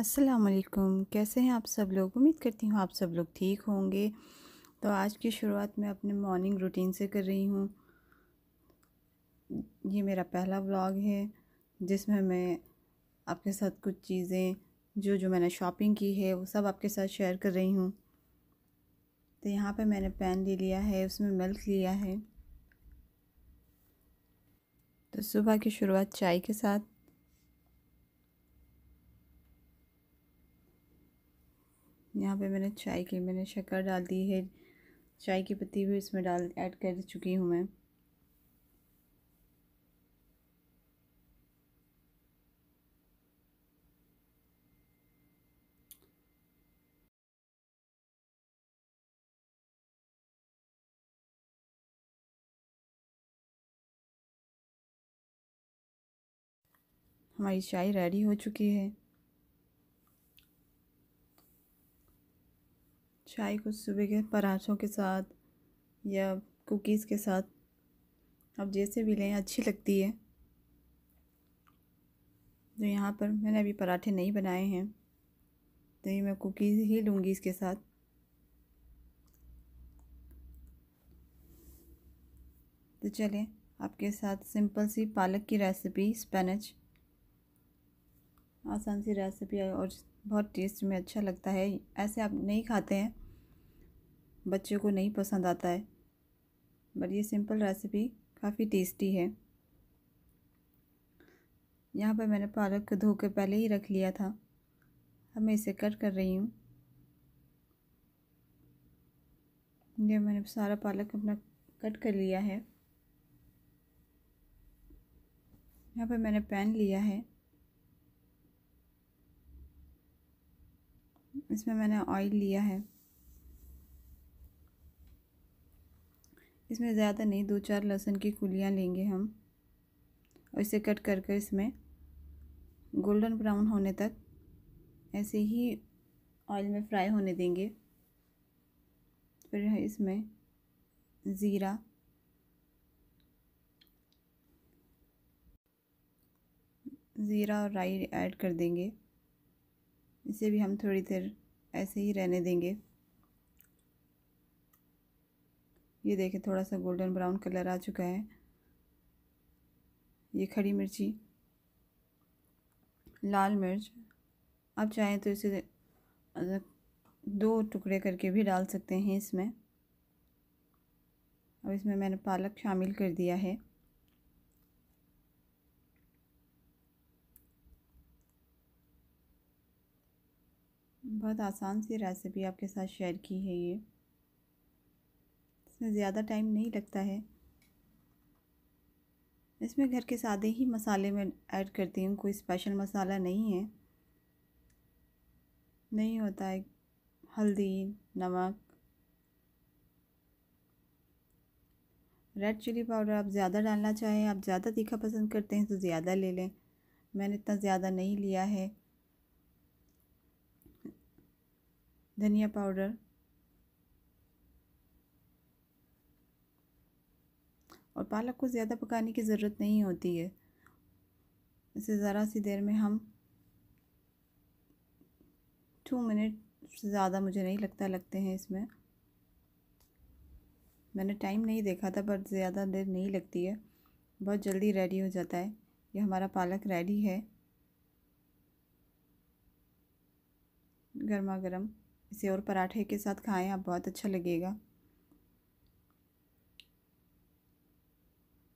अस्सलाम वालेकुम कैसे हैं आप सब लोग उम्मीद करती हूँ आप सब लोग ठीक होंगे तो आज की शुरुआत मैं अपने मॉर्निंग रूटीन से कर रही हूँ ये मेरा पहला व्लॉग है जिसमें मैं आपके साथ कुछ चीज़ें जो जो मैंने शॉपिंग की है वो सब आपके साथ शेयर कर रही हूँ तो यहाँ पे मैंने पैन ले लिया है उसमें मिल्क लिया है तो सुबह की शुरुआत चाय के साथ यहाँ पे मैंने चाय की मैंने शक्कर डाल दी है चाय की पत्ती भी इसमें डाल ऐड कर चुकी हूँ मैं हमारी चाय रेडी हो चुकी है चाय को सुबह के पराठों के साथ या कुकीज़ के साथ आप जैसे भी लें अच्छी लगती है तो यहाँ पर मैंने अभी पराठे नहीं बनाए हैं तो ये मैं कुकीज़ ही लूँगी इसके साथ तो चलें आपके साथ सिंपल सी पालक की रेसिपी स्पेनच आसान सी रेसिपी और बहुत टेस्ट में अच्छा लगता है ऐसे आप नहीं खाते हैं बच्चों को नहीं पसंद आता है बट ये सिंपल रेसिपी काफ़ी टेस्टी है यहाँ पर मैंने पालक को धो के पहले ही रख लिया था अब मैं इसे कट कर रही हूँ ये मैंने सारा पालक अपना कट कर लिया है यहाँ पर मैंने पैन लिया है इसमें मैंने ऑयल लिया है इसमें ज़्यादा नहीं दो चार लहसुन की कुलियाँ लेंगे हम और इसे कट कर कर इसमें गोल्डन ब्राउन होने तक ऐसे ही ऑयल में फ्राई होने देंगे फिर इसमें ज़ीरा ज़ीरा और राई ऐड कर देंगे इसे भी हम थोड़ी देर ऐसे ही रहने देंगे ये देखें थोड़ा सा गोल्डन ब्राउन कलर आ चुका है ये खड़ी मिर्ची लाल मिर्च आप चाहें तो इसे दो टुकड़े करके भी डाल सकते हैं इसमें अब इसमें मैंने पालक शामिल कर दिया है बहुत आसान सी रेसिपी आपके साथ शेयर की है ये इसमें ज़्यादा टाइम नहीं लगता है इसमें घर के सादे ही मसाले में ऐड करती हूँ कोई स्पेशल मसाला नहीं है नहीं होता है हल्दी नमक रेड चिली पाउडर आप ज़्यादा डालना चाहें आप ज़्यादा तीखा पसंद करते हैं तो ज़्यादा ले लें मैंने इतना ज़्यादा नहीं लिया है धनिया पाउडर और पालक को ज़्यादा पकाने की ज़रूरत नहीं होती है इसे ज़रा सी देर में हम टू मिनट से ज़्यादा मुझे नहीं लगता लगते हैं इसमें मैंने टाइम नहीं देखा था पर ज़्यादा देर नहीं लगती है बहुत जल्दी रेडी हो जाता है ये हमारा पालक रेडी है गर्मा गर्म इसे और पराठे के साथ खाएं आप बहुत अच्छा लगेगा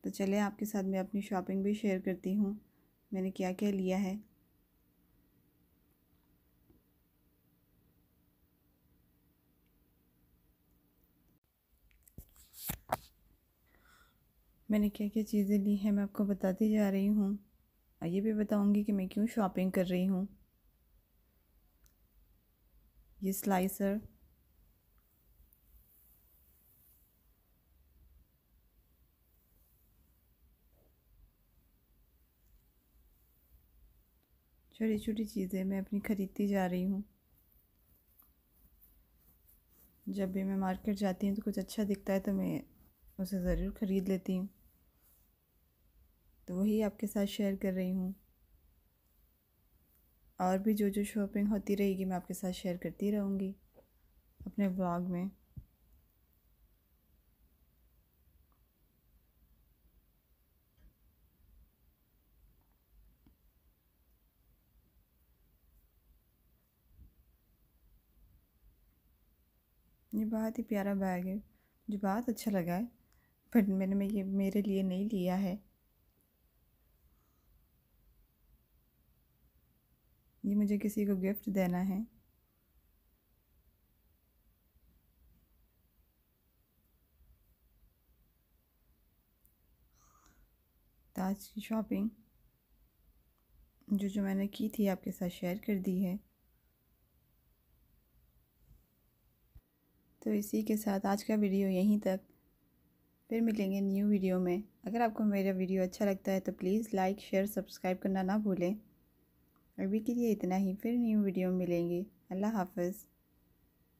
तो चले आपके साथ मैं अपनी शॉपिंग भी शेयर करती हूँ मैंने क्या क्या लिया है मैंने क्या क्या चीज़ें ली हैं मैं आपको बताती जा रही हूँ ये भी बताऊँगी कि मैं क्यों शॉपिंग कर रही हूँ ये स्लाइसर छोटी छोटी चीज़ें मैं अपनी ख़रीदती जा रही हूँ जब भी मैं मार्केट जाती हूँ तो कुछ अच्छा दिखता है तो मैं उसे ज़रूर ख़रीद लेती हूँ तो वही आपके साथ शेयर कर रही हूँ और भी जो जो शॉपिंग होती रहेगी मैं आपके साथ शेयर करती रहूँगी अपने ब्लॉग में ये बहुत ही प्यारा बैग है मुझे बहुत अच्छा लगा है बट मैंने ये मेरे लिए नहीं लिया है ये मुझे किसी को गिफ्ट देना है ताज की शॉपिंग जो जो मैंने की थी आपके साथ शेयर कर दी है तो इसी के साथ आज का वीडियो यहीं तक फिर मिलेंगे न्यू वीडियो में अगर आपको मेरा वीडियो अच्छा लगता है तो प्लीज़ लाइक शेयर सब्सक्राइब करना ना भूलें अभी के लिए इतना ही फिर न्यू वीडियो में मिलेंगे अल्लाह हाफिज़